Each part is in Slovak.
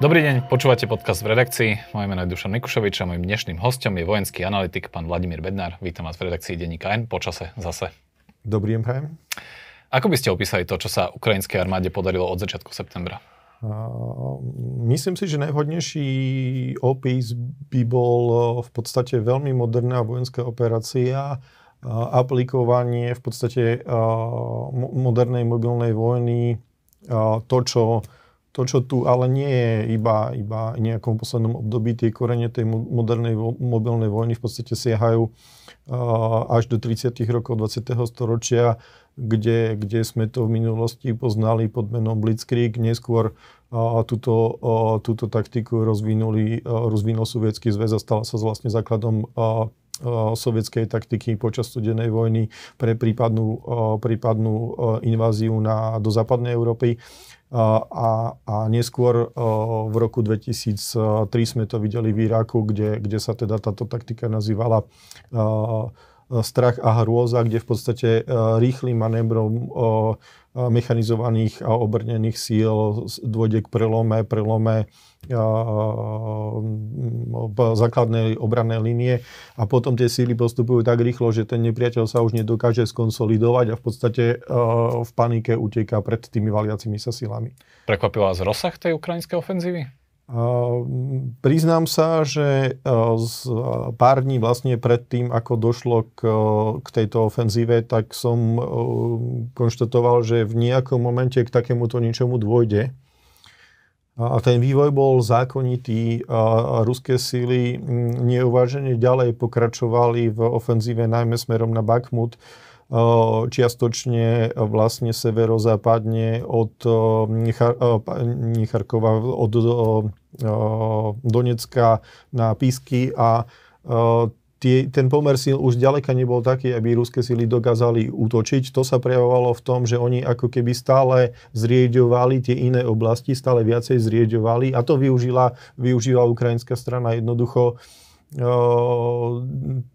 Dobrý deň, počúvate podcast v redakcii. Moje meno je Dušan Mikušovič a mojim dnešným hostom je vojenský analytik pán Vladimír Bednár. Vítam vás v redakcii Denníka N. Počase zase. Dobrý deň, prajem. Ako by ste opísali to, čo sa ukrajinskej armáde podarilo od začiatku septembra? Uh, myslím si, že najvhodnejší opis by bol e, v podstate veľmi moderná vojenská operácia, aplikovanie v podstate uh, modernej mobilnej vojny, uh, to, čo to, čo tu ale nie je iba, iba v nejakom poslednom období, tie korene tej modernej vo, mobilnej vojny v podstate siahajú uh, eh, až do 30. rokov 20. storočia, kde, kde sme to v minulosti poznali pod menom Blitzkrieg. Neskôr uh, túto, uh, túto taktiku rozvinuli, uh, rozvinul Sovietský zväz a stala sa vlastne základom uh, sovietskej taktiky počas studenej vojny pre prípadnú, prípadnú inváziu na, do západnej Európy. A, a neskôr v roku 2003 sme to videli v Iraku, kde, kde sa teda táto taktika nazývala strach a hrôza, kde v podstate rýchlym manévrom mechanizovaných a obrnených síl dôjde k prelome, prelome základnej obrané línie a potom tie síly postupujú tak rýchlo, že ten nepriateľ sa už nedokáže skonsolidovať a v podstate v panike uteká pred tými valiacimi sa silami. Prekvapil vás rozsah tej ukrajinskej ofenzívy? Priznám sa, že z pár dní vlastne pred tým, ako došlo k, k tejto ofenzíve, tak som konštatoval, že v nejakom momente k takémuto ničomu dôjde a ten vývoj bol zákonitý a ruské síly neuvážene ďalej pokračovali v ofenzíve najmä smerom na Bakhmut, čiastočne vlastne severozápadne od Charkova, od Donecka na Písky a tie, ten pomer síl už ďaleka nebol taký, aby ruské síly dokázali útočiť. To sa prejavovalo v tom, že oni ako keby stále zrieďovali tie iné oblasti, stále viacej zrieďovali a to využila, využila ukrajinská strana jednoducho uh,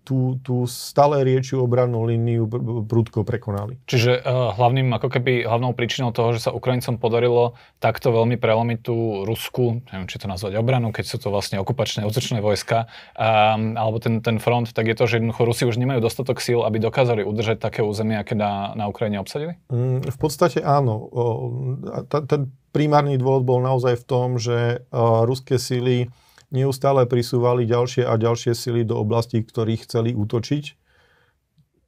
tú, tú stále riečiu obrannú líniu prudko prekonali. Čiže uh, hlavným, ako keby hlavnou príčinou toho, že sa Ukrajincom podarilo takto veľmi prelomiť tú Rusku, neviem, či to nazvať obranu, keď sú to vlastne okupačné útočné vojska, um, alebo ten, ten front, tak je to, že jednoducho Rusi už nemajú dostatok síl, aby dokázali udržať také územie, aké na, na Ukrajine obsadili? Mm, v podstate áno. O, ten primárny dôvod bol naozaj v tom, že ruské síly neustále prisúvali ďalšie a ďalšie sily do oblasti, ktorých chceli útočiť.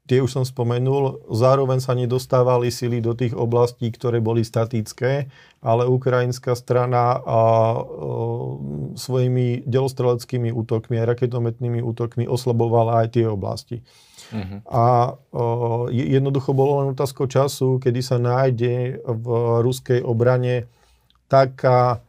Tie už som spomenul. Zároveň sa nedostávali sily do tých oblastí, ktoré boli statické, ale ukrajinská strana a a svojimi delostreleckými útokmi a raketometnými útokmi oslabovala aj tie oblasti. Uh-huh. A a jednoducho bolo len otázkou času, kedy sa nájde v ruskej obrane taká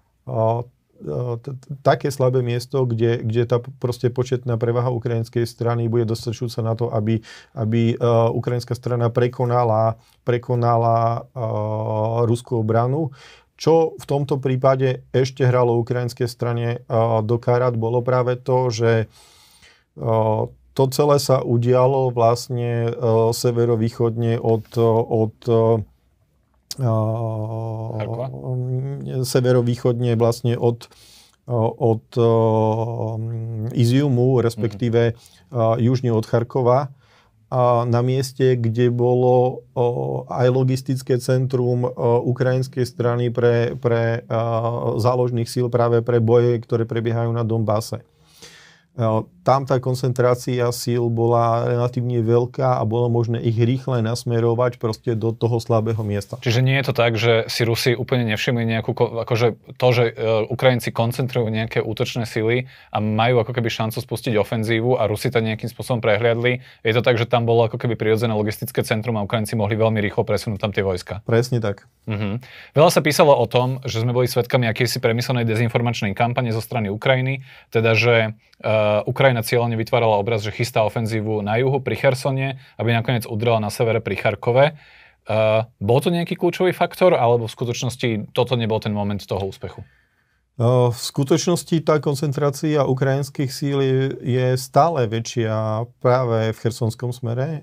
také slabé miesto, kde, kde tá proste početná prevaha ukrajinskej strany bude dostačujúca na to, aby, aby e, ukrajinská strana prekonala, prekonala uh, ruskú obranu. Čo v tomto prípade ešte hralo ukrajinskej strane uh, do karát, bolo práve to, že uh, to celé sa udialo vlastne uh, severovýchodne od, od severovýchodne vlastne od od Iziumu, respektíve mm-hmm. južne od Charkova, a na mieste, kde bolo aj logistické centrum ukrajinskej strany pre, pre záložných síl práve pre boje, ktoré prebiehajú na Donbase tam tá koncentrácia síl bola relatívne veľká a bolo možné ich rýchle nasmerovať proste do toho slabého miesta. Čiže nie je to tak, že si Rusi úplne nevšimli nejakú, akože to, že e, Ukrajinci koncentrujú nejaké útočné sily a majú ako keby šancu spustiť ofenzívu a Rusi to nejakým spôsobom prehliadli. Je to tak, že tam bolo ako keby prirodzené logistické centrum a Ukrajinci mohli veľmi rýchlo presunúť tam tie vojska. Presne tak. Mhm. Veľa sa písalo o tom, že sme boli svetkami akejsi premyslenej dezinformačnej kampane zo strany Ukrajiny, teda že uh, Ukrajina Ukrajina cieľne vytvárala obraz, že chystá ofenzívu na juhu pri Chersone, aby nakoniec udrela na severe pri Charkove. Uh, bol to nejaký kľúčový faktor, alebo v skutočnosti toto nebol ten moment toho úspechu? E, v skutočnosti tá koncentrácia ukrajinských síl je stále väčšia práve v chersonskom smere. E,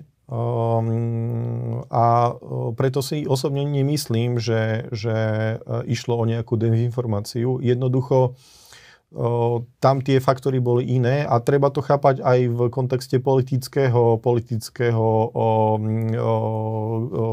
a preto si osobne nemyslím, že, že išlo o nejakú dezinformáciu. Jednoducho tam tie faktory boli iné a treba to chápať aj v kontexte politického, politického o, o, o,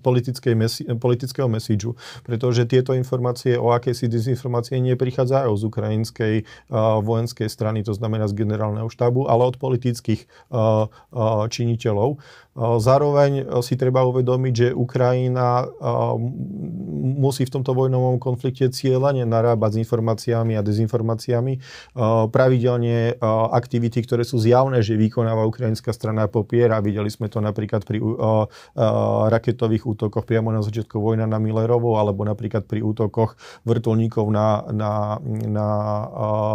politickej mesi- politického mesiču, pretože tieto informácie o akejsi dezinformácie neprichádzajú z ukrajinskej uh, vojenskej strany, to znamená z generálneho štábu, ale od politických uh, uh, činiteľov. zároveň si treba uvedomiť, že Ukrajina musí v tomto vojnovom konflikte cieľane narábať s informáciami a dezinformáciami. pravidelne aktivity, ktoré sú zjavné, že vykonáva ukrajinská strana, popiera. Videli sme to napríklad pri raketových útokoch priamo na začiatku vojna na Millerovo, alebo napríklad pri útokoch vrtulníkov na, na, na uh,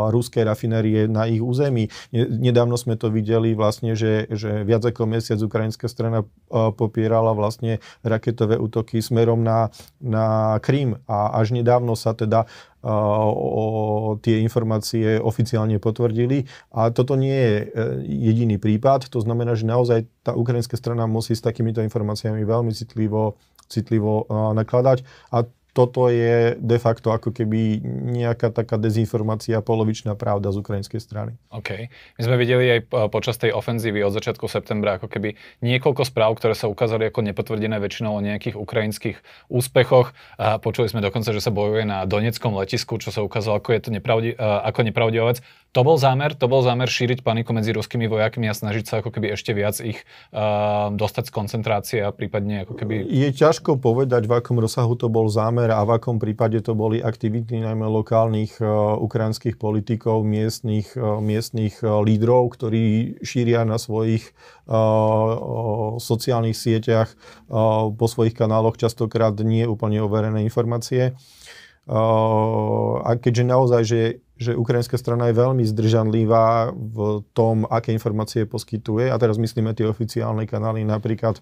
ruské rafinérie na ich území. Nedávno sme to videli vlastne, že, že viac ako mesiac ukrajinská strana uh, popierala vlastne raketové útoky smerom na, na Krím a až nedávno sa teda o, tie informácie oficiálne potvrdili. A toto nie je e, jediný prípad. To znamená, že naozaj tá ukrajinská strana musí s takýmito informáciami veľmi citlivo, citlivo nakladať. A toto je de facto ako keby nejaká taká dezinformácia, polovičná pravda z ukrajinskej strany. OK. My sme videli aj e, počas tej ofenzívy od začiatku septembra ako keby niekoľko správ, ktoré sa ukázali ako nepotvrdené väčšinou o nejakých ukrajinských úspechoch. A počuli sme dokonca, že sa bojuje na Doneckom letisku, čo sa ukázalo ako, je to nepravdi- e, ako nepravdivá vec. To bol zámer, to bol zámer šíriť paniku medzi ruskými vojakmi a snažiť sa ako keby ešte viac ich uh, dostať z koncentrácie a prípadne ako keby... Je ťažko povedať, v akom rozsahu to bol zámer a v akom prípade to boli aktivity najmä lokálnych e, ukrajinských politikov, miestnych, e, miestnych e, lídrov, ktorí šíria na svojich sociálnych sieťach, po svojich kanáloch častokrát nie úplne overené informácie. A keďže naozaj, že, že ukrajinská strana je veľmi zdržanlivá v tom, aké informácie poskytuje, a teraz myslíme tie oficiálne kanály, napríklad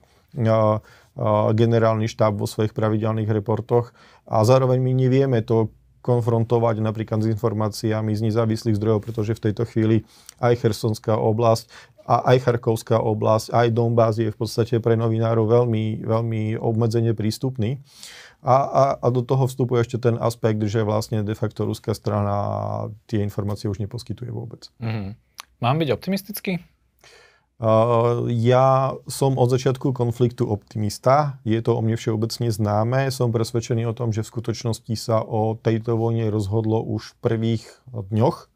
generálny štáb vo svojich pravidelných reportoch, a zároveň my nevieme to konfrontovať napríklad s informáciami z nezávislých zdrojov, pretože v tejto chvíli aj Chersonská oblasť a aj Charkovská oblasť, aj Donbass je v podstate pre novinárov veľmi, veľmi obmedzene prístupný. A, a, a do toho vstupuje ešte ten aspekt, že vlastne de facto ruská strana tie informácie už neposkytuje vôbec. Mm. Mám byť optimistický? Eh, ja som od začiatku konfliktu optimista, je to o mne všeobecne známe. Som presvedčený o tom, že v skutočnosti sa o tejto vojne rozhodlo už v prvých eh, dňoch.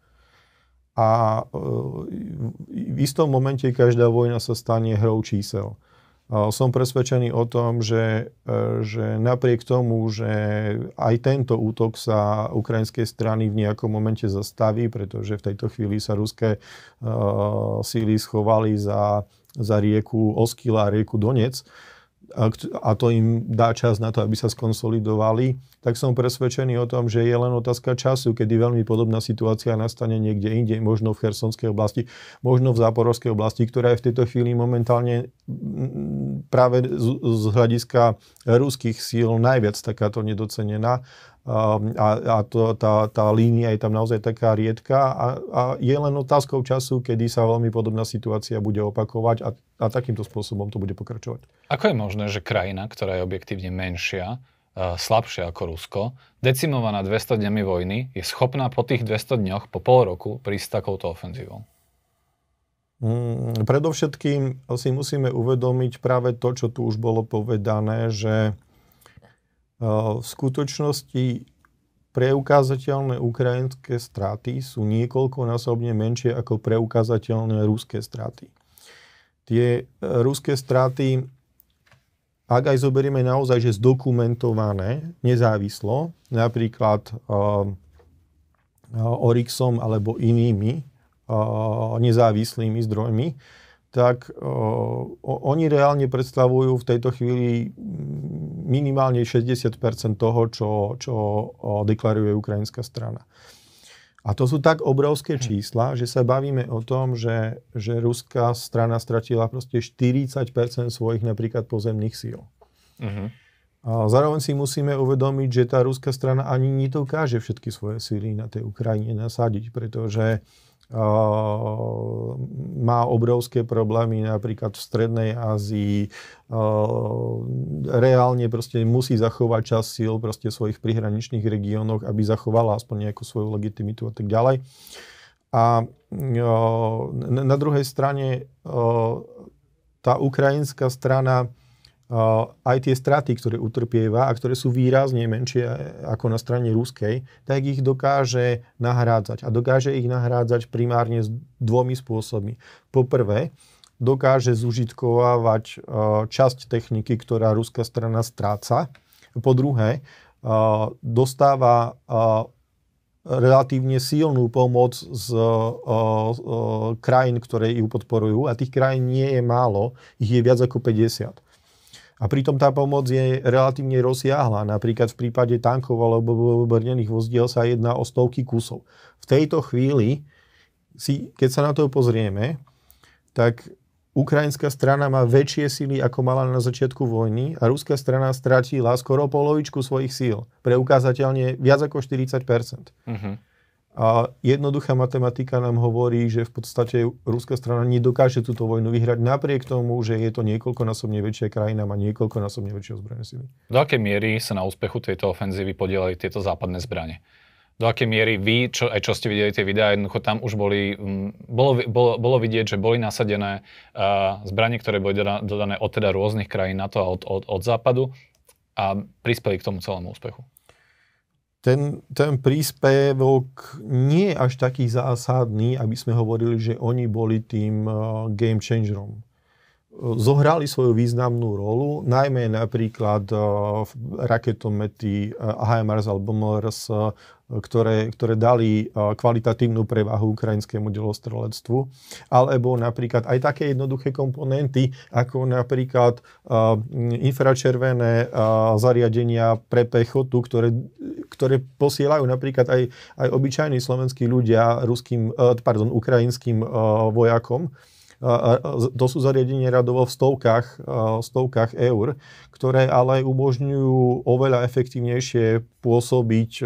A eh, v istom momente každá vojna sa stane hrou čísel. Som presvedčený o tom, že, e, že napriek tomu, že aj tento útok sa ukrajinskej strany v nejakom momente zastaví, pretože v tejto chvíli sa ruské uh, síly schovali za, za rieku Oskila a rieku Donec, uh, a to im dá čas na to, aby sa skonsolidovali, tak som presvedčený o tom, že je len otázka času, kedy veľmi podobná situácia nastane niekde inde, možno v Chersonskej oblasti, možno v Záporovskej oblasti, ktorá je v tejto chvíli momentálne práve z, z hľadiska ruských síl najviac takáto nedocenená Ehm, a, a to, tá, tá línia je tam naozaj taká riedka a, a je len otázkou času, kedy sa veľmi podobná situácia bude opakovať a, a takýmto spôsobom to bude pokračovať. Ako je možné, že krajina, ktorá je objektívne menšia, eh, slabšia ako Rusko, decimovaná 200 dňami vojny, je schopná po tých 200 dňoch, po pol roku, prísť takouto ofenzívou? Mm, predovšetkým si musíme uvedomiť práve to, čo tu už bolo povedané, že v skutočnosti preukázateľné ukrajinské straty sú niekoľkonásobne menšie ako preukázateľné ruské straty. Tie e, ruské straty, ak aj zoberieme naozaj, že zdokumentované, nezávislo, napríklad uh, Orixom alebo inými uh, nezávislými zdrojmi, tak uh, oni reálne predstavujú v tejto chvíli minimálne 60 toho, čo, čo deklaruje ukrajinská strana. A to sú tak obrovské hm. čísla, že sa bavíme o tom, že, že ruská strana stratila proste 40 svojich napríklad pozemných síl. Uh-huh. A zároveň si musíme uvedomiť, že tá ruská strana ani nedokáže všetky svoje síly na tej Ukrajine nasadiť, pretože uh, Uh, má obrovské problémy napríklad v Strednej Ázii, uh, reálne proste musí zachovať čas síl proste v svojich prihraničných regiónoch, aby zachovala aspoň nejakú svoju legitimitu a tak ďalej. A uh, na druhej strane tá ukrajinská strana Eh, aj tie straty, ktoré utrpieva a ktoré sú výrazne menšie eh, ako na strane ruskej, tak ich dokáže nahrádzať. A dokáže ich nahrádzať primárne s dvomi spôsobmi. Poprvé, dokáže zužitkovávať eh, časť techniky, ktorá ruská strana stráca. Po druhé, dostáva relatívne silnú pomoc z o, o, krajín, ktoré ju podporujú a tých krajín nie je málo, ich je viac ako 50. A pritom tá pomoc je relatívne rozsiahla. Napríklad v prípade tankov alebo brnených vozdiel sa jedná o stovky kusov. V tejto chvíli, si, keď sa na to pozrieme, tak ukrajinská strana má väčšie síly, ako mala na začiatku vojny a ruská strana stratila skoro polovičku svojich síl. Preukázateľne viac ako 40 uh-huh. A jednoduchá matematika nám hovorí, že v podstate ruská strana nedokáže túto vojnu vyhrať napriek tomu, že je to niekoľkonásobne väčšia krajina, má niekoľkonásobne väčšie ozbrojené sily. Do akej miery sa na úspechu tejto ofenzívy podielali tieto západné zbranie? do akej miery vy, čo, aj čo ste videli tie videá, jednoducho tam už boli, mm, bolo, bolo, bolo vidieť, že boli nasadené uh, zbranie, ktoré boli dodané od teda rôznych krajín NATO a od, od, od západu a prispeli k tomu celému úspechu ten, ten príspevok nie je až taký zásadný, aby sme hovorili, že oni boli tým eh, game changerom zohrali svoju významnú rolu, najmä napríklad eh, v raketomety HMRS eh, alebo MRS, eh, ktoré, ktoré dali kvalitatívnu prevahu ukrajinskému delostrelectvu, alebo napríklad aj také jednoduché komponenty, ako napríklad infračervené zariadenia pre pechotu, ktoré, ktoré posielajú napríklad aj, aj obyčajní slovenskí ľudia ruským, pardon, ukrajinským vojakom to sú zariadenie radovo v stovkách, stovkách eur, ktoré ale umožňujú oveľa efektívnejšie pôsobiť e,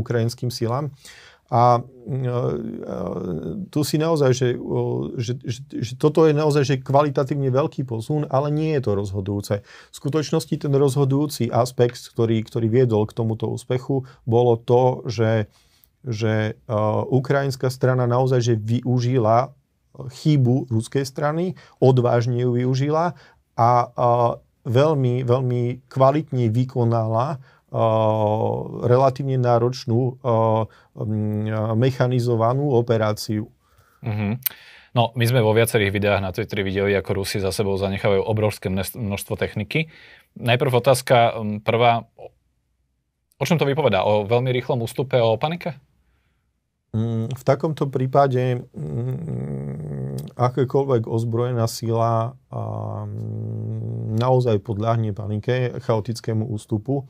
ukrajinským silám. A e, e, tu si naozaj, že, že, že, že toto je naozaj že kvalitatívne veľký posun, ale nie je to rozhodujúce. V skutočnosti ten rozhodujúci aspekt, ktorý, ktorý viedol k tomuto úspechu, bolo to, že, že uh, ukrajinská strana naozaj že využila chybu ruskej strany, odvážne ju využila a veľmi, veľmi kvalitne vykonala relatívne náročnú mechanizovanú operáciu. Mm-hmm. No, my sme vo viacerých videách na Twitteri videli, ako Rusi za sebou zanechávajú obrovské množstvo techniky. Najprv otázka prvá. O čom to vypovedá? O veľmi rýchlom ústupe, o panike? Mm, v takomto prípade mm, akákoľvek ozbrojená sila mm, naozaj podľahne panike, chaotickému ústupu.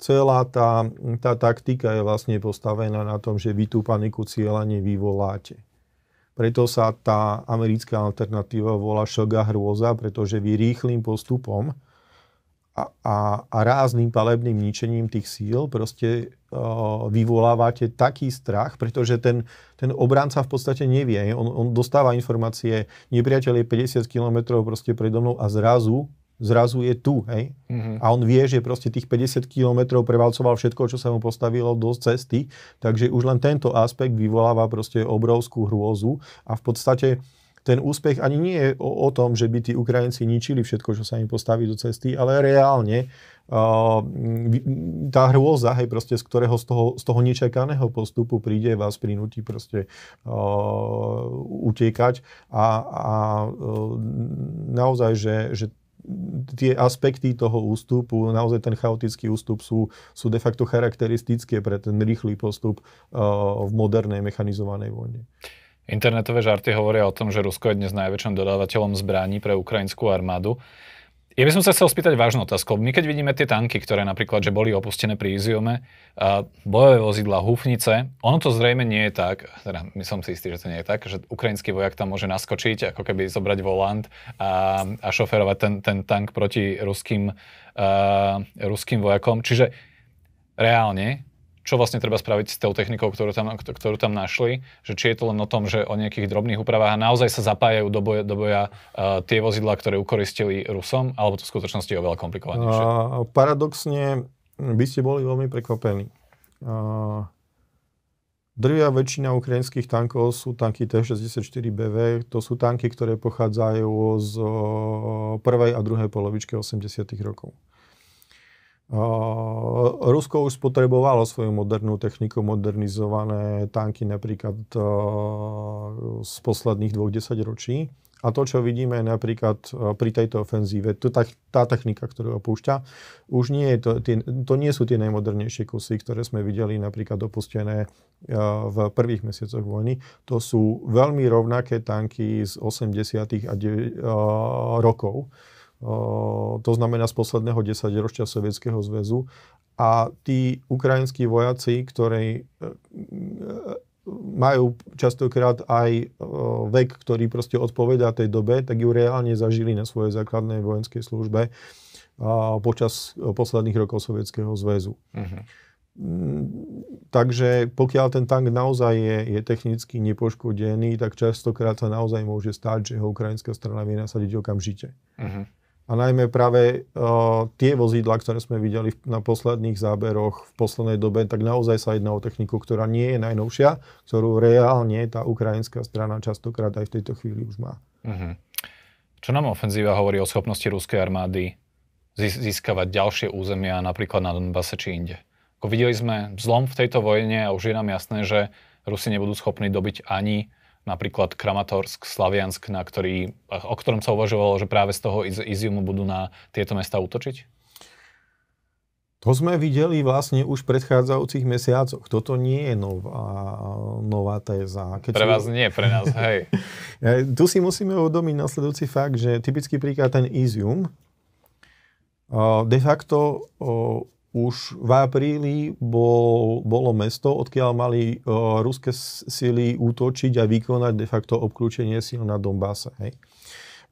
Celá tá, tá taktika je vlastne postavená na tom, že vy tú paniku cieľane vyvoláte. Preto sa tá americká alternatíva volá šoga hrôza, pretože vy rýchlým postupom a, a, a rázným palebným ničením tých síl proste e, vyvolávate taký strach, pretože ten, ten obranca v podstate nevie. On, on dostáva informácie, nepriateľ je 50 km proste predo mnou a zrazu zrazu je tu, hej? Mm-hmm. A on vie, že proste tých 50 km prevalcoval všetko, čo sa mu postavilo do cesty, takže už len tento aspekt vyvoláva proste obrovskú hrôzu a v podstate ten úspech ani nie je o, o tom, že by tí Ukrajinci ničili všetko, čo sa im postaví do cesty, ale reálne uh, tá hrôza, hej, proste, z ktorého z toho, z toho nečakaného postupu príde, vás prinúti proste uh, utekať a, a uh, naozaj, že, že tie aspekty toho ústupu, naozaj ten chaotický ústup sú, sú de facto charakteristické pre ten rýchly postup uh, v modernej mechanizovanej vojne. Internetové žarty hovoria o tom, že Rusko je dnes najväčším dodávateľom zbraní pre ukrajinskú armádu. Ja by som sa chcel spýtať vážnu otázku. My keď vidíme tie tanky, ktoré napríklad, že boli opustené pri Iziome, a bojové vozidla, húfnice, ono to zrejme nie je tak, teda my som si istý, že to nie je tak, že ukrajinský vojak tam môže naskočiť, ako keby zobrať volant a, a šoferovať ten, ten tank proti ruským, uh, ruským vojakom. Čiže reálne čo vlastne treba spraviť s tou technikou, ktorú tam, ktorú tam našli, že či je to len o tom, že o nejakých drobných úpravách a naozaj sa zapájajú do boja, do boja uh, tie vozidla, ktoré ukoristili Rusom, alebo to v skutočnosti je oveľa komplikovanejšie? Uh, paradoxne by ste boli veľmi prekvapení. Uh, drvia väčšina ukrajinských tankov sú tanky T-64BV, to sú tanky, ktoré pochádzajú z uh, prvej a druhej polovičky 80 rokov. Rusko už spotrebovalo svoju modernú techniku, modernizované tanky napríklad z posledných dvoch desaťročí. A to, čo vidíme napríklad pri tejto ofenzíve, to tá, tá technika, ktorú opúšťa, už nie je to, tie, to nie sú tie najmodernejšie kusy, ktoré sme videli napríklad opustené v prvých mesiacoch vojny. To sú veľmi rovnaké tanky z 80. a 9, rokov to znamená z posledného desaťročia Sovietskeho zväzu. A tí ukrajinskí vojaci, ktorí e, e, majú častokrát aj e, vek, ktorý proste odpovedá tej dobe, tak ju reálne zažili na svojej základnej vojenskej službe počas posledných rokov Sovietskeho zväzu. Uh-huh. Takže pokiaľ ten tank naozaj je, je technicky nepoškodený, tak častokrát sa naozaj môže stať, že ho ukrajinská strana vie nasadiť okamžite. Uh-huh a najmä práve uh, tie vozidla, ktoré sme videli na posledných záberoch v poslednej dobe, tak naozaj sa jedná o techniku, ktorá nie je najnovšia, ktorú reálne tá ukrajinská strana častokrát aj v tejto chvíli už má. Uh-huh. Čo nám ofenzíva hovorí o schopnosti ruskej armády získavať ďalšie územia, napríklad na Donbase či inde? Ako videli sme zlom v tejto vojne a už je nám jasné, že Rusi nebudú schopní dobiť ani napríklad Kramatorsk, Slaviansk, na ktorý, o ktorom sa uvažovalo, že práve z toho iz, Iziumu budú na tieto mesta útočiť? To sme videli vlastne už v predchádzajúcich mesiacoch. Toto nie je nová, nová téza. Keď pre vás nie, pre nás, hej. tu si musíme uvedomiť nasledujúci fakt, že typický príklad ten Izium de facto už v apríli bol, bolo mesto, odkiaľ mali uh, ruské síly útočiť a vykonať de facto obklúčenie síl na Donbáse. Hej.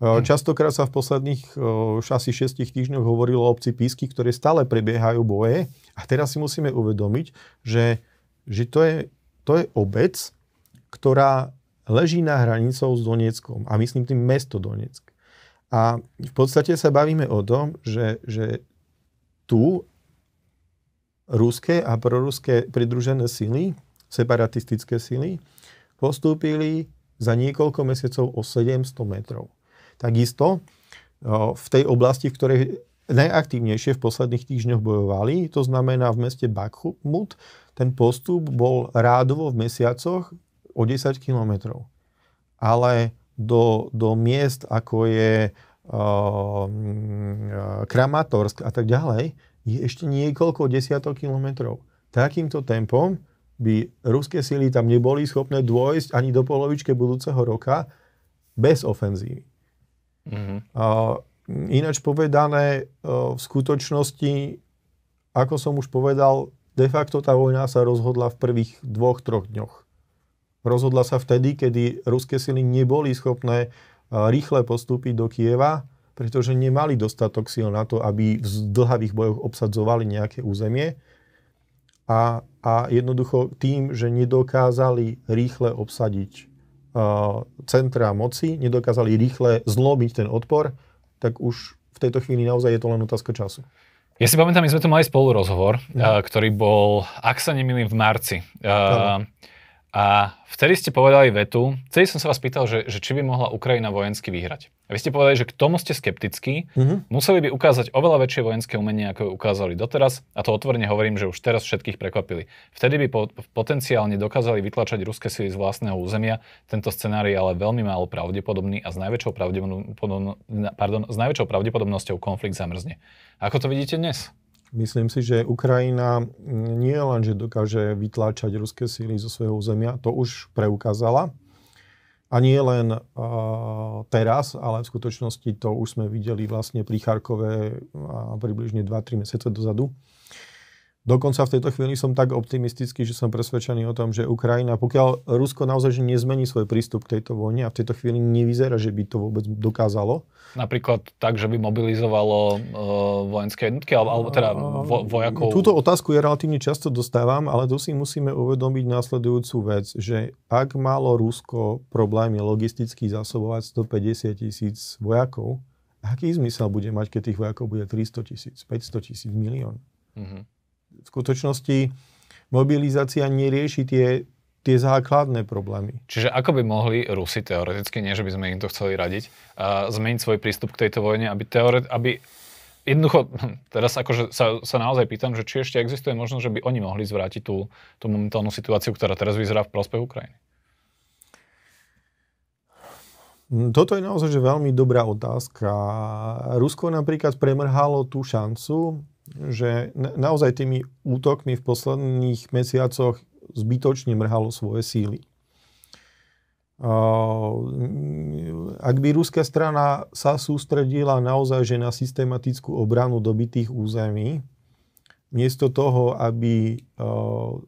E, hm. Častokrát sa v posledných e, asi 6 týždňoch hovorilo o obci Písky, ktoré stále prebiehajú boje. A teraz si musíme uvedomiť, že, že to, je, to je obec, ktorá leží na hranicou s Donetskom. A myslím tým mesto Donetsk. A v podstate sa bavíme o tom, že, že tu ruské a proruské pridružené sily, separatistické sily, postúpili za niekoľko mesiacov o 700 metrov. Takisto v tej oblasti, v ktorej najaktívnejšie v posledných týždňoch bojovali, to znamená v meste Bakhmut, ten postup bol rádovo v mesiacoch o 10 kilometrov. Ale do, do miest, ako je uh, Kramatorsk a tak ďalej, je ešte niekoľko desiatok kilometrov. Takýmto tempom by ruské sily tam neboli schopné dôjsť ani do polovičke budúceho roka bez ofenzívy. Mm-hmm. ináč povedané, e, v skutočnosti, ako som už povedal, de facto tá vojna sa rozhodla v prvých dvoch, troch dňoch. Rozhodla sa vtedy, kedy ruské sily neboli schopné e, rýchle postúpiť do Kieva pretože nemali dostatok síl na to, aby v dlhavých bojoch obsadzovali nejaké územie. A, a jednoducho tým, že nedokázali rýchle obsadiť uh, centra moci, nedokázali rýchle zlomiť ten odpor, tak už v tejto chvíli naozaj je to len otázka času. Ja si pamätám, my sme tu mali spolu rozhovor, no. ktorý bol, ak sa nemýlim, v marci. No. A vtedy ste povedali vetu, vtedy som sa vás pýtal, že, že či by mohla Ukrajina vojensky vyhrať. A vy ste povedali, že k tomu ste skeptickí, mm-hmm. museli by ukázať oveľa väčšie vojenské umenie, ako ju ukázali doteraz, a to otvorene hovorím, že už teraz všetkých prekvapili. Vtedy by po, potenciálne dokázali vytlačať ruské sily z vlastného územia, tento scenár je ale veľmi málo pravdepodobný a s najväčšou, pravdepodobno, pardon, s najväčšou pravdepodobnosťou konflikt zamrzne. Ako to vidíte dnes? Myslím si, že Ukrajina nie len, že dokáže vytláčať ruské síly zo svojho územia, to už preukázala. A nie len uh, teraz, ale v skutočnosti to už sme videli vlastne pri Charkove uh, približne 2-3 mesiace dozadu. Uh, Dokonca v tejto chvíli som tak optimistický, že som presvedčený o tom, že Ukrajina, pokiaľ Rusko naozaj že nezmení svoj prístup k tejto vojne a v tejto chvíli nevyzerá, že by to vôbec dokázalo. Napríklad tak, že by mobilizovalo uh, vojenské jednotky, alebo, alebo teda vo, vojakov. Túto otázku ja relatívne často dostávam, ale tu si musíme uvedomiť následujúcu vec, že ak malo Rusko problémy logisticky zásobovať 150 tisíc vojakov, aký zmysel bude mať, keď tých vojakov bude 300 tisíc, 500 tisíc, milión? Mm-hmm v skutočnosti mobilizácia nerieši tie, tie základné problémy. Čiže ako by mohli Rusi teoreticky, nie že by sme im to chceli radiť, uh, zmeniť svoj prístup k tejto vojne, aby, teore- aby jednoducho, hm, teraz akože sa, sa naozaj pýtam, že či ešte existuje možnosť, že by oni mohli zvrátiť tú, tú momentálnu situáciu, ktorá teraz vyzerá v prospech Ukrajiny? Hm, toto je naozaj že veľmi dobrá otázka. Rusko napríklad premrhalo tú šancu, že naozaj tými útokmi v posledných mesiacoch zbytočne mrhalo svoje síly. Ak by ruská strana sa sústredila naozaj že na systematickú obranu dobitých území, miesto toho, aby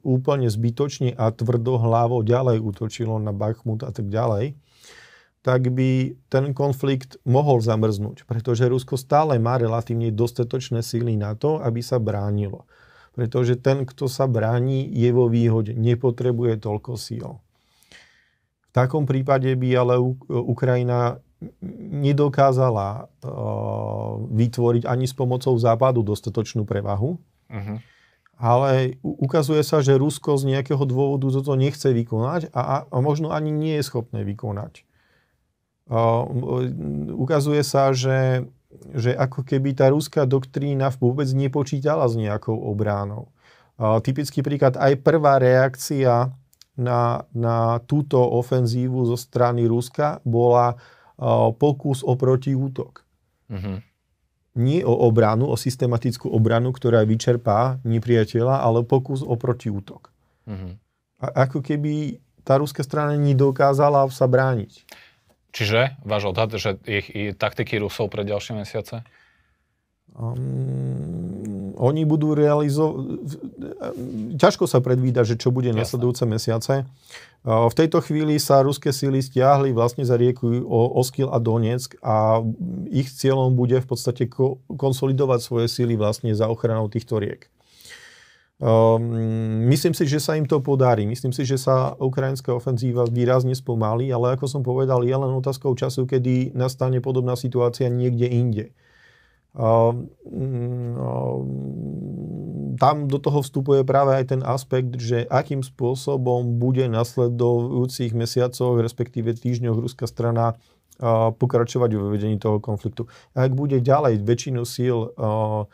úplne zbytočne a tvrdohlavo ďalej útočilo na Bachmut a tak ďalej, tak by ten konflikt mohol zamrznúť, pretože Rusko stále má relatívne dostatočné síly na to, aby sa bránilo. Pretože ten, kto sa bráni, je vo výhode, nepotrebuje toľko síl. V takom prípade by ale Ukrajina nedokázala e, vytvoriť ani s pomocou západu dostatočnú prevahu. Uh-huh. Ale ukazuje sa, že Rusko z nejakého dôvodu toto nechce vykonať a, a možno ani nie je schopné vykonať. E, ukazuje sa, že, že ako keby tá ruská doktrína vôbec nepočítala s nejakou obránou. Typický príklad, aj prvá reakcia na, na túto ofenzívu zo strany Ruska bola e, pokus o protiútok. Uh-huh. Nie o obranu, o systematickú obranu, ktorá vyčerpá nepriateľa, ale pokus o protiútok. Uh-huh. A, ako keby tá ruská strana nedokázala sa brániť. Čiže váš odhad, že ich i taktiky Rusov pre ďalšie mesiace? Um, oni budú realizovať... E, ťažko sa predvída, že čo bude Jasne. nasledujúce mesiace. Uh, v tejto chvíli sa ruské síly stiahli vlastne za rieku Oskil a Donetsk a ich cieľom bude v podstate ko- konsolidovať svoje síly vlastne za ochranou týchto riek. Um, myslím si, že sa im to podarí. Myslím si, že sa ukrajinská ofenzíva výrazne spomalí, ale ako som povedal, je len otázkou času, kedy nastane podobná situácia niekde inde. Um, um, tam do toho vstupuje práve aj ten aspekt, že akým spôsobom bude nasledujúcich mesiacoch, respektíve týždňoch ruská strana uh, pokračovať vo vedení toho konfliktu. Ak bude ďalej väčšinu síl uh,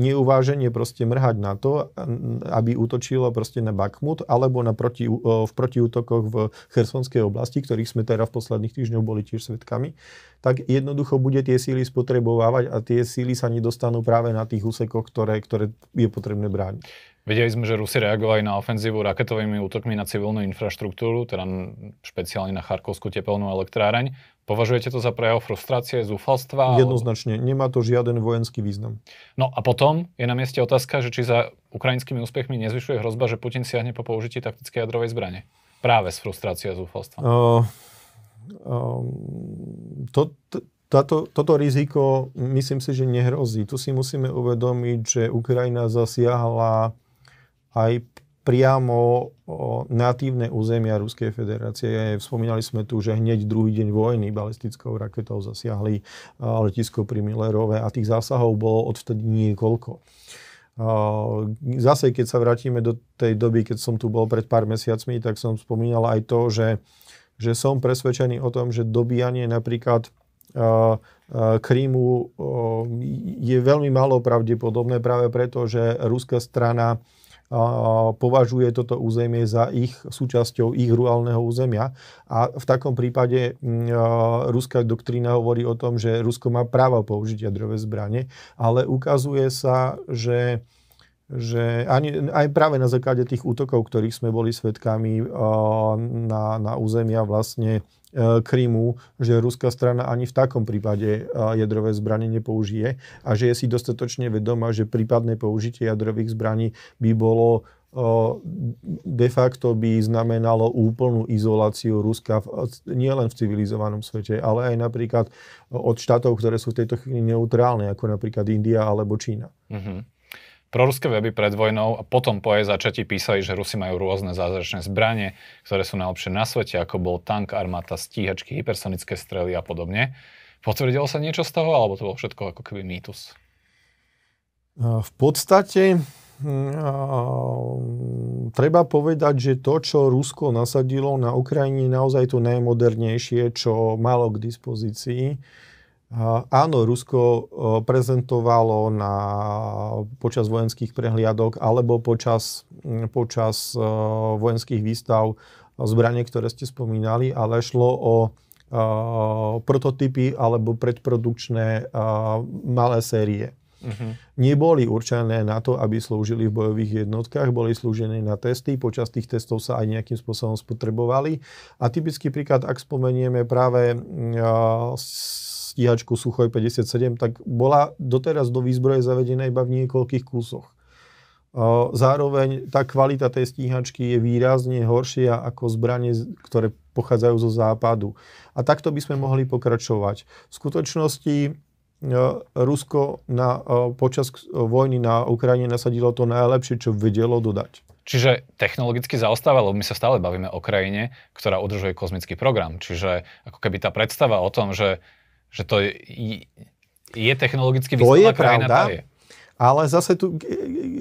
neuváženie proste mrhať na to, aby útočilo proste na Bakhmut alebo na proti, v protiútokoch v Chersonskej oblasti, ktorých sme teraz v posledných týždňoch boli tiež svetkami, tak jednoducho bude tie síly spotrebovávať a tie síly sa nedostanú práve na tých úsekoch, ktoré, ktoré je potrebné brániť. Vedeli sme, že Rusi reagovali na ofenzívu raketovými útokmi na civilnú infraštruktúru, teda špeciálne na Charkovskú tepelnú elektráreň. Považujete to za prejav frustrácie, zúfalstva? Jednoznačne. Ale... Nemá to žiaden vojenský význam. No a potom je na mieste otázka, že či za ukrajinskými úspechmi nezvyšuje hrozba, že Putin siahne po použití taktickej jadrovej zbrane. Práve z frustrácie a zúfalstva. Uh, uh, to, t- táto, toto riziko myslím si, že nehrozí. Tu si musíme uvedomiť, že Ukrajina zasiahla aj priamo natívne územia Ruskej federácie. Vspomínali sme tu, že hneď druhý deň vojny balistickou raketou zasiahli letisko pri Millerove a tých zásahov bolo odvtedy niekoľko. Zase, keď sa vrátime do tej doby, keď som tu bol pred pár mesiacmi, tak som spomínal aj to, že, že som presvedčený o tom, že dobíjanie napríklad Krímu je veľmi málo pravdepodobné práve preto, že ruská strana považuje toto územie za ich súčasťou ich ruálneho územia. A v takom prípade mm, e, ruská doktrína hovorí o tom, že Rusko má právo použiť jadrové zbranie, ale ukazuje sa, že že ani, aj práve na základe tých útokov, ktorých sme boli svetkami eh, na, na územia vlastne eh, Krymu, že ruská strana ani v takom prípade eh, jadrové zbranie nepoužije a že je si dostatočne vedomá, že prípadné použitie jadrových zbraní by bolo de facto by znamenalo úplnú izoláciu Ruska v, nielen v civilizovanom svete, ale aj napríklad od štátov, ktoré sú v tejto chvíli neutrálne, ako napríklad India alebo Čína. Uh-huh. Proruské weby pred vojnou a potom po jej začatí písali, že Rusi majú rôzne zázračné zbranie, ktoré sú najlepšie na svete, ako bol tank, armáta, stíhačky, hypersonické strely a podobne. Potvrdilo sa niečo z toho, alebo to bolo všetko ako keby mýtus? E, v podstate treba povedať, že to, čo Rusko nasadilo na Ukrajine, je naozaj to najmodernejšie, čo malo k dispozícii Áno, Rusko prezentovalo na, počas vojenských prehliadok alebo počas, počas vojenských výstav zbranie, ktoré ste spomínali, ale šlo o prototypy alebo predprodukčné malé série. Uh-huh. Neboli určené na to, aby slúžili v bojových jednotkách, boli slúžené na testy, počas tých testov sa aj nejakým spôsobom spotrebovali. A typický príklad, ak spomenieme práve uh, stíhačku Suchoj 57, tak bola doteraz do výzbroje zavedená iba v niekoľkých kúsoch. Zároveň tá kvalita tej stíhačky je výrazne horšia ako zbranie, ktoré pochádzajú zo západu. A takto by sme mohli pokračovať. V skutočnosti e, Rusko na, e, počas e, vojny na Ukrajine nasadilo to najlepšie, čo vedelo dodať. Čiže technologicky zaostáva, lebo my sa stále bavíme o krajine, ktorá udržuje kozmický program. Čiže ako keby tá predstava o tom, že že to je, je technologicky vyspelá krajina, pravda, to je. Ale zase tu,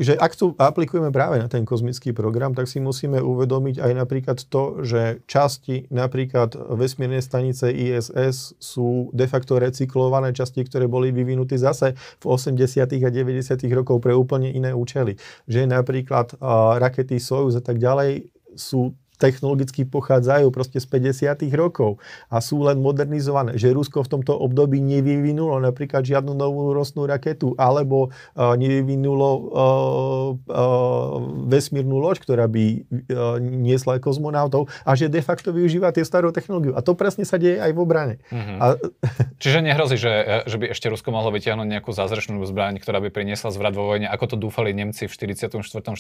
že ak tu aplikujeme práve na ten kozmický program, tak si musíme uvedomiť aj napríklad to, že časti napríklad vesmírnej stanice ISS sú de facto recyklované časti, ktoré boli vyvinuté zase v 80. a 90. rokov pre úplne iné účely. Že napríklad rakety Soyuz a tak ďalej sú technologicky pochádzajú proste z 50. rokov a sú len modernizované. Že Rusko v tomto období nevyvinulo napríklad žiadnu novú rostnú raketu alebo uh, nevyvinulo uh, uh, vesmírnu loď, ktorá by uh, niesla kozmonautov a že de facto využíva tie starú technológiu. A to presne sa deje aj v obrane. Mm-hmm. A... Čiže nehrozí, že, že by ešte Rusko mohlo vytiahnuť nejakú zázračnú zbraň, ktorá by priniesla zvrat vo vojne, ako to dúfali Nemci v 44. 45.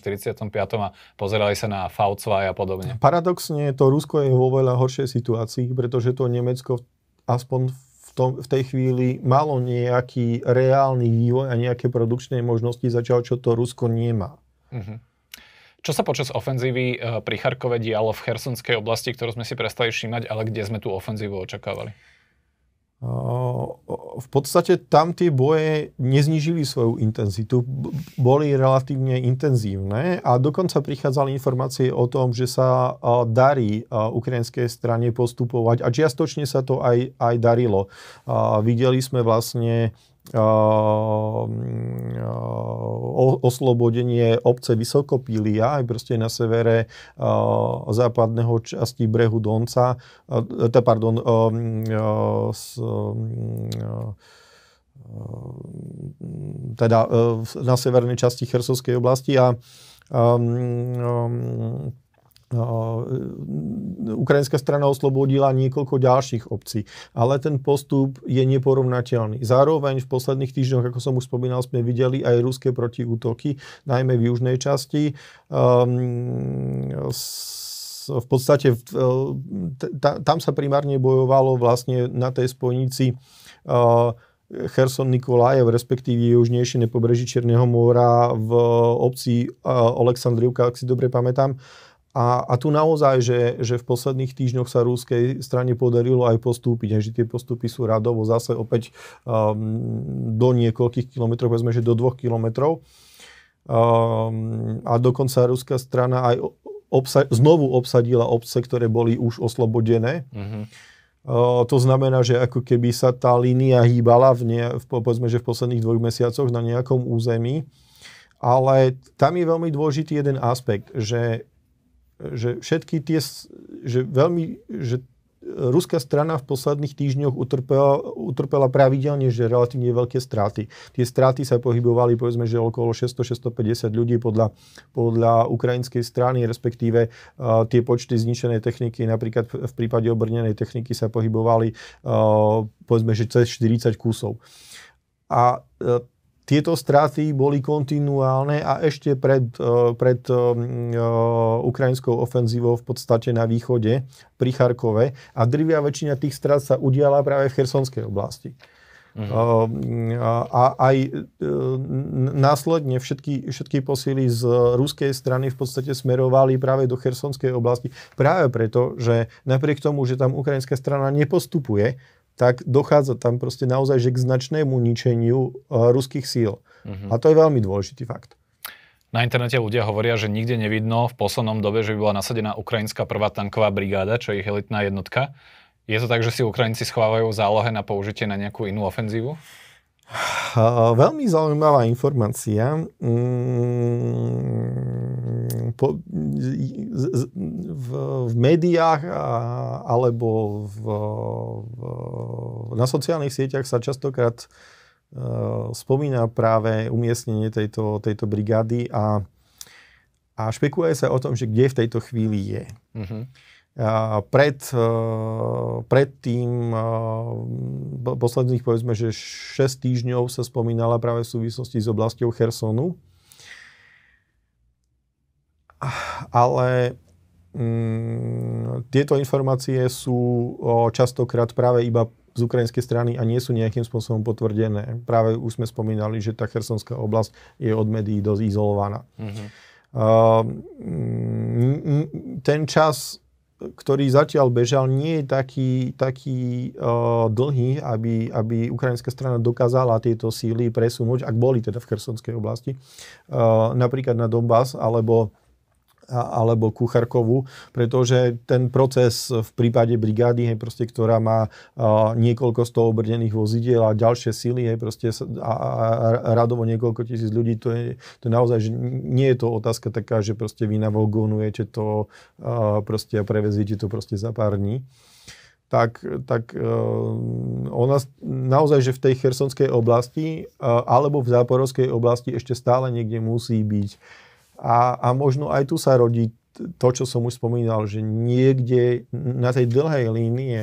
a pozerali sa na Faucvaj a podobne. Pa- paradoxne to Rusko je vo veľa horšej situácii, pretože to Nemecko aspoň v, tom, v tej chvíli malo nejaký reálny vývoj a nejaké produkčné možnosti začal, čo to Rusko nemá. Uh-huh. Čo sa počas ofenzívy e, pri Charkove dialo v chersonskej oblasti, ktorú sme si prestali všímať, ale kde sme tú ofenzívu očakávali? v podstate tam tie boje neznižili svoju intenzitu, boli relatívne intenzívne a dokonca prichádzali informácie o tom, že sa darí ukrajinskej strane postupovať a čiastočne sa to aj, aj darilo. Videli sme vlastne Mm, oslobodenie obce Vysokopília aj proste na severe západného časti brehu Donca, tá, pardon, mm, s, mm, teda e, na severnej časti Chersovskej oblasti a um, um, No, e, ukrajinská strana oslobodila niekoľko ďalších obcí, ale ten postup je neporovnateľný. Zároveň v posledných týždňoch, ako som už spomínal, sme videli aj ruské protiútoky, najmä v južnej časti. Um, s, v podstate e, t- tam sa primárne bojovalo vlastne na tej spojnici uh, e, Cherson Nikolajev, respektíve južnejšie nepobreží Černého mora v obci uh, Oleksandrivka, ak si dobre pamätám, uh, a, a tu naozaj, že, že v posledných týždňoch sa rúskej strane podarilo aj postúpiť, že tie postupy sú radovo zase opäť um, do niekoľkých kilometrov, povedzme, že do dvoch kilometrov. Um, a dokonca ruská strana aj obsa- znovu obsadila obce, ktoré boli už oslobodené. Mm-hmm. Uh, to znamená, že ako keby sa tá línia hýbala v, ne, v, povedzme, že v posledných dvoch mesiacoch na nejakom území. Ale tam je veľmi dôležitý jeden aspekt, že že všetky tie, že veľmi, že e, ruská strana v posledných týždňoch utrpela, utrpela pravidelne, že relatívne veľké straty. Tie straty sa pohybovali, povedzme, že okolo 600-650 ľudí podľa, podľa ukrajinskej strany, respektíve uh, tie počty zničenej techniky, napríklad v prípade obrnenej techniky sa pohybovali, uh, povedzme, že cez 40 kusov. A uh, tieto straty boli kontinuálne a ešte pred, eh, pred eh, eh, ukrajinskou ofenzívou v podstate na východe pri Charkove a drvia väčšina tých strat sa udiala práve v Chersonskej oblasti. Uh-huh. A aj následne všetky, všetky posily z ruskej strany v podstate smerovali práve do Chersonskej oblasti. Práve preto, že napriek tomu, že tam ukrajinská strana nepostupuje, tak dochádza tam proste naozaj že k značnému ničeniu uh, ruských síl. Uh-huh. A to je veľmi dôležitý fakt. Na internete ľudia hovoria, že nikde nevidno v poslednom dobe, že by bola nasadená ukrajinská prvá tanková brigáda, čo je ich elitná jednotka. Je to tak, že si Ukrajinci schovávajú zálohe na použitie na nejakú inú ofenzívu? Veľmi zaujímavá informácia. Mm, po, v, v médiách alebo v, v, na sociálnych sieťach sa častokrát e, spomína práve umiestnenie tejto, tejto brigády a, a špekuluje sa o tom, že kde v tejto chvíli je. Uh-huh pred, e, pred tým, e, posledných povedzme, že 6 týždňov sa spomínala práve v súvislosti s oblasťou Hersonu. Ale mm, tieto informácie sú častokrát práve iba z ukrajinskej strany a nie sú nejakým spôsobom potvrdené. Práve už sme spomínali, že tá chersonská oblasť je od médií dosť izolovaná. Mm-hmm. Uh, ten čas ktorý zatiaľ bežal, nie je taký, taký uh, dlhý, aby, aby ukrajinská strana dokázala tieto síly presunúť, ak boli teda v Khersonskej oblasti, uh, napríklad na Donbass alebo alebo kuchárkovú, pretože ten proces v prípade brigády, hej, proste, ktorá má a, niekoľko sto obrnených vozidiel a ďalšie sily, hej, proste, a, a, a radovo niekoľko tisíc ľudí, to je, to je naozaj, že nie je to otázka taká, že proste vy navogonujete to a, proste a preveziete to proste za pár dní tak, tak e, uh, ona naozaj, že v tej chersonskej oblasti uh, alebo v záporovskej oblasti ešte stále niekde musí byť uh, a, a možno aj tu sa rodí to, čo som už spomínal, že niekde na tej dlhej línie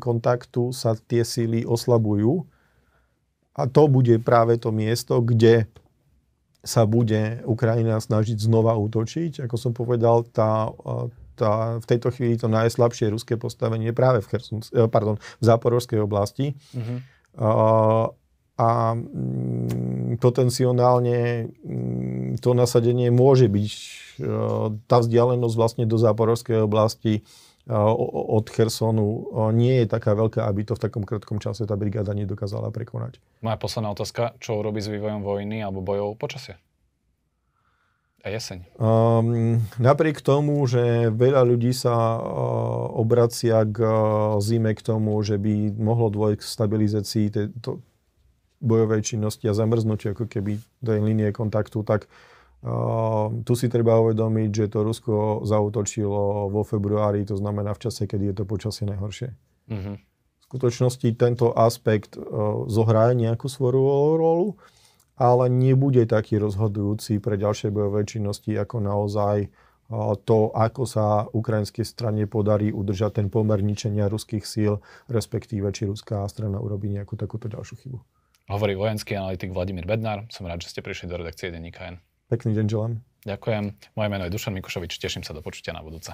kontaktu sa tie síly oslabujú a to bude práve to miesto, kde sa bude Ukrajina snažiť znova útočiť. Ako som povedal, tá, tá, v tejto chvíli to najslabšie ruské postavenie práve v, Chersons, eh, pardon, v záporovskej oblasti. Mm-hmm. Uh, a mm, potenciálne mm, to nasadenie môže byť e, tá vzdialenosť vlastne do záporovskej oblasti e, od Hersonu e, nie je taká veľká, aby to v takom krátkom čase tá brigáda nedokázala prekonať. Moja posledná otázka, čo urobí s vývojom vojny alebo bojov počasie? A jeseň. Um, napriek tomu, že veľa ľudí sa uh, obracia k uh, zime, k tomu, že by mohlo dôjsť k stabilizácii te, to, bojovej činnosti a zamrznutie ako keby tej línie kontaktu, tak eh, tu si treba uvedomiť, že to Rusko zautočilo vo februári, to znamená v čase, kedy je to počasie najhoršie. Mm-hmm. V skutočnosti tento aspekt eh, zohrá nejakú svoju rolu, ale nebude taký rozhodujúci pre ďalšie bojové činnosti ako naozaj eh, to, ako sa ukrajinskej strane podarí udržať ten pomer ničenia ruských síl, respektíve či ruská strana urobí nejakú takúto ďalšiu chybu. Hovorí vojenský analytik Vladimír Bednár. Som rád, že ste prišli do redakcie Denníka N. Pekný deň želám. Ďakujem. Moje meno je Dušan Mikušovič. Teším sa do počutia na budúce.